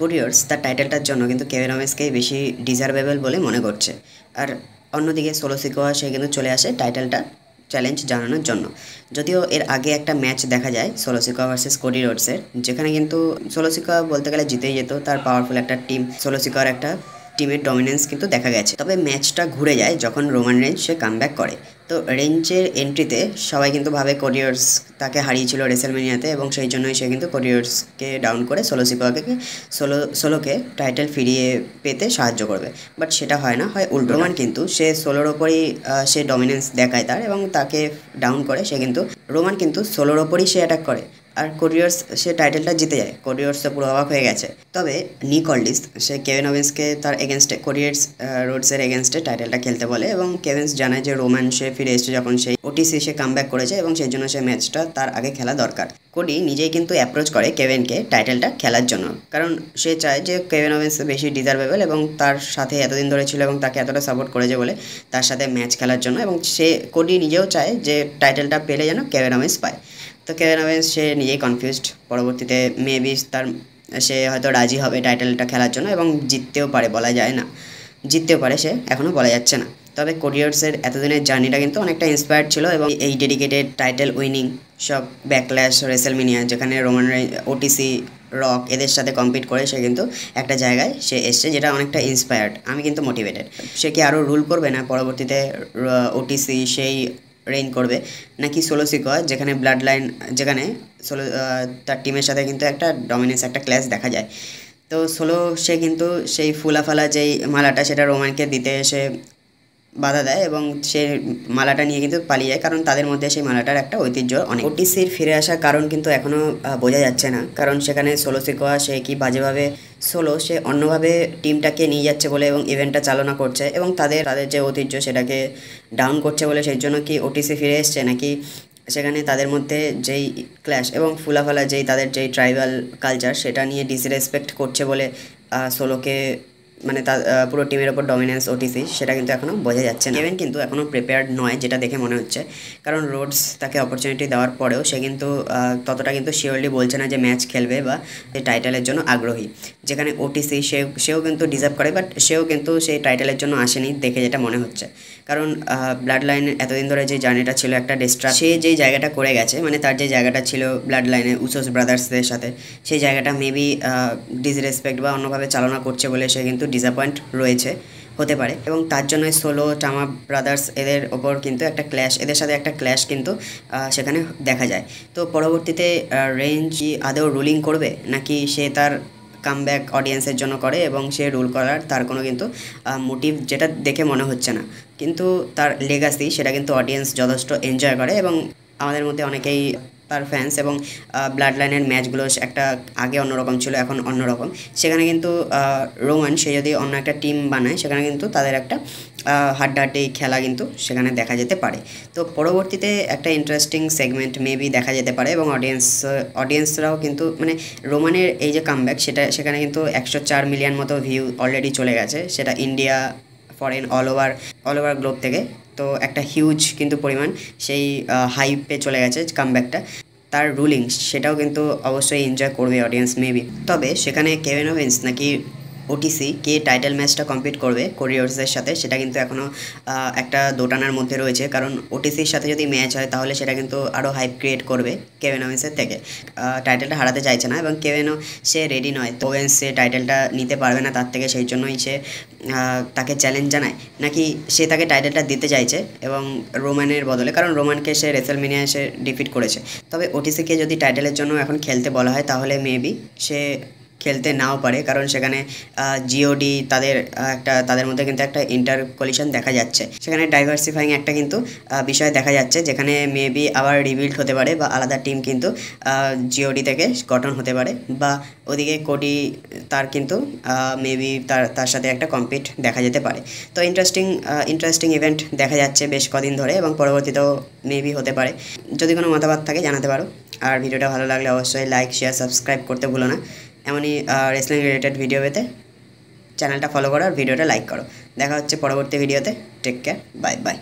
কুরিয়ার্স তার টাইটেলটার জন্য কিন্তু কেভিন রমেশকেই বেশি ডিজার্ভেবল বলে মনে করছে আর অন্যদিকে সোলো সিকোয়া সে কিন্তু চলে আসে টাইটেলটা চ্যালেঞ্জ জানানোর জন্য যদিও এর আগে একটা ম্যাচ দেখা যায় সোলোসিকা ভার্সেস কোডি রোডসের যেখানে কিন্তু সিকোয়া বলতে গেলে জিতেই যেত তার পাওয়ারফুল একটা টিম সিকোয়ার একটা টিমের ডমিনেন্স কিন্তু দেখা গেছে তবে ম্যাচটা ঘুরে যায় যখন রোমান রেঞ্জ সে কামব্যাক করে তো রেঞ্জের এন্ট্রিতে সবাই কিন্তু ভাবে কোরিয়ার্স তাকে হারিয়েছিল রেসেলমেনিয়াতে এবং সেই জন্যই সে কিন্তু কোরিয়ার্সকে ডাউন করে সোলো সিপাকে সোলো সোলোকে টাইটেল ফিরিয়ে পেতে সাহায্য করবে বাট সেটা হয় না হয় উল্টো রোমান কিন্তু সে সোলোর ওপরই সে ডমিনেন্স দেখায় তার এবং তাকে ডাউন করে সে কিন্তু রোমান কিন্তু সোলোর ওপরই সে অ্যাটাক করে আর কোরিয়ার্স সে টাইটেলটা জিতে যায় কোরিয়ার্সে পুরো অবাক হয়ে গেছে তবে নিক সে কেভেন ওভেন্সকে তার এগেনস্টে কোরিয়ার্স রোডসের এগেনস্টে টাইটেলটা খেলতে বলে এবং কেভেন্স জানায় যে রোমান সে ফিরে এসেছে যখন সেই ওটিসি সে কাম ব্যাক করেছে এবং সেই জন্য সে ম্যাচটা তার আগে খেলা দরকার কোডি নিজেই কিন্তু অ্যাপ্রোচ করে কেভেনকে টাইটেলটা খেলার জন্য কারণ সে চায় যে কেভেন ওভেন্স বেশি ডিজার্ভেবল এবং তার সাথে এতদিন ধরে ছিল এবং তাকে এতটা সাপোর্ট করেছে বলে তার সাথে ম্যাচ খেলার জন্য এবং সে কোডি নিজেও চায় যে টাইটেলটা পেলে যেন কেভেন ওভেন্স পায় তো কেন সে নিজেই কনফিউজড পরবর্তীতে মেবি তার সে হয়তো রাজি হবে টাইটেলটা খেলার জন্য এবং জিততেও পারে বলা যায় না জিততেও পারে সে এখনও বলা যাচ্ছে না তবে কোরিয়ার্সের এতদিনের জার্নিটা কিন্তু অনেকটা ইন্সপায়ার্ড ছিল এবং এই ডেডিকেটেড টাইটেল উইনিং সব ব্যাকল্যাশ রেসেলমিনিয়া যেখানে রোমান ওটিসি রক এদের সাথে কম্পিট করে সে কিন্তু একটা জায়গায় সে এসছে যেটা অনেকটা ইন্সপায়ার্ড আমি কিন্তু মোটিভেটেড সে কি আরও রুল করবে না পরবর্তীতে ওটিসি সেই রেইন করবে নাকি সোলো সিকোয়া যেখানে ব্লাড লাইন যেখানে সোলো তার টিমের সাথে কিন্তু একটা ডমিনেন্স একটা ক্লাস দেখা যায় তো সোলো সে কিন্তু সেই ফুলাফালা যেই মালাটা সেটা রোমানকে দিতে এসে বাধা দেয় এবং সে মালাটা নিয়ে কিন্তু পালিয়ে যায় কারণ তাদের মধ্যে সেই মালাটার একটা ঐতিহ্য অনেক ওটিসির ফিরে আসার কারণ কিন্তু এখনও বোঝা যাচ্ছে না কারণ সেখানে সোলো সিকোয়া সে কি বাজেভাবে সোলো সে অন্যভাবে টিমটাকে নিয়ে যাচ্ছে বলে এবং ইভেন্টটা চালনা করছে এবং তাদের তাদের যে ঐতিহ্য সেটাকে ডাউন করছে বলে সেই জন্য কি ওটিসি ফিরে এসছে নাকি সেখানে তাদের মধ্যে যেই ক্ল্যাশ এবং ফুলাফালা যেই তাদের যেই ট্রাইবাল কালচার সেটা নিয়ে ডিসরেসপেক্ট করছে বলে সোলোকে মানে তার পুরো টিমের ওপর ডমিনেন্স ওটিসি সেটা কিন্তু এখনও বোঝা যাচ্ছে না ইভেন কিন্তু এখনও প্রিপেয়ার্ড নয় যেটা দেখে মনে হচ্ছে কারণ রোডস তাকে অপরচুনিটি দেওয়ার পরেও সে কিন্তু ততটা কিন্তু শিওরলি বলছে না যে ম্যাচ খেলবে বা সে টাইটেলের জন্য আগ্রহী যেখানে ওটিসি সে সেও কিন্তু ডিজার্ভ করে বাট সেও কিন্তু সেই টাইটেলের জন্য আসেনি দেখে যেটা মনে হচ্ছে কারণ ব্লাড লাইনের এতদিন ধরে যে জার্নিটা ছিল একটা ডিস্ট্রা সে যেই জায়গাটা করে গেছে মানে তার যে জায়গাটা ছিল ব্লাড লাইনে উসোস ব্রাদার্সদের সাথে সেই জায়গাটা মেবি ডিসরেসপেক্ট বা অন্যভাবে চালনা করছে বলে সে কিন্তু কিন্তু ডিসঅ্যাপয়েন্ট রয়েছে হতে পারে এবং তার জন্যই সোলো টামা ব্রাদার্স এদের ওপর কিন্তু একটা ক্ল্যাশ এদের সাথে একটা ক্ল্যাশ কিন্তু সেখানে দেখা যায় তো পরবর্তীতে রেঞ্জ কি আদৌ রুলিং করবে নাকি সে তার কামব্যাক অডিয়েন্সের জন্য করে এবং সে রুল করার তার কোনো কিন্তু মোটিভ যেটা দেখে মনে হচ্ছে না কিন্তু তার লেগাসি সেটা কিন্তু অডিয়েন্স যথেষ্ট এনজয় করে এবং আমাদের মধ্যে অনেকেই তার ফ্যান্স এবং ব্লাড লাইনের ম্যাচগুলো একটা আগে অন্যরকম ছিল এখন অন্যরকম সেখানে কিন্তু রোমান সে যদি অন্য একটা টিম বানায় সেখানে কিন্তু তাদের একটা হাড্ডাহাড্ডি খেলা কিন্তু সেখানে দেখা যেতে পারে তো পরবর্তীতে একটা ইন্টারেস্টিং সেগমেন্ট মেবি দেখা যেতে পারে এবং অডিয়েন্স অডিয়েন্সরাও কিন্তু মানে রোমানের এই যে কামব্যাক সেটা সেখানে কিন্তু একশো চার মিলিয়ন মতো ভিউ অলরেডি চলে গেছে সেটা India foreign all over all over globe থেকে তো একটা হিউজ কিন্তু পরিমাণ সেই হাইপে চলে গেছে কামব্যাকটা তার রুলিংস সেটাও কিন্তু অবশ্যই এনজয় করবে অডিয়েন্স মেবি তবে সেখানে কেভেন ওভেন্স নাকি ওটিসি কে টাইটেল ম্যাচটা কমপ্লিট করবে কোরিয়ার্সের সাথে সেটা কিন্তু এখনও একটা দোটানার মধ্যে রয়েছে কারণ ওটিসির সাথে যদি ম্যাচ হয় তাহলে সেটা কিন্তু আরও হাইপ ক্রিয়েট করবে কেভেন ওয়েন্সের থেকে টাইটেলটা হারাতে চাইছে না এবং কেভেনও সে রেডি নয় তো ওয়েন্স সে টাইটেলটা নিতে পারবে না তার থেকে সেই জন্যই সে তাকে চ্যালেঞ্জ জানায় নাকি সে তাকে টাইটেলটা দিতে চাইছে এবং রোমানের বদলে কারণ রোমানকে সে রেসেলমিনিয়া এসে ডিফিট করেছে তবে ওটিসিকে যদি টাইটেলের জন্য এখন খেলতে বলা হয় তাহলে মেবি সে খেলতে নাও পারে কারণ সেখানে জিওডি তাদের একটা তাদের মধ্যে কিন্তু একটা ইন্টার কলিশন দেখা যাচ্ছে সেখানে ডাইভার্সিফাইং একটা কিন্তু বিষয় দেখা যাচ্ছে যেখানে মেবি আবার রিবিল্ড হতে পারে বা আলাদা টিম কিন্তু জিওডি থেকে গঠন হতে পারে বা ওদিকে কোডি তার কিন্তু মেবি তার তার সাথে একটা কম্পিট দেখা যেতে পারে তো ইন্টারেস্টিং ইন্টারেস্টিং ইভেন্ট দেখা যাচ্ছে বেশ কদিন ধরে এবং পরবর্তীতেও মেবি হতে পারে যদি কোনো মতামত থাকে জানাতে পারো আর ভিডিওটা ভালো লাগলে অবশ্যই লাইক শেয়ার সাবস্ক্রাইব করতে ভুলো না এমনই রেসলিং রিলেটেড ভিডিও পেতে চ্যানেলটা ফলো করো আর ভিডিওটা লাইক করো দেখা হচ্ছে পরবর্তী ভিডিওতে টেক কেয়ার বাই বাই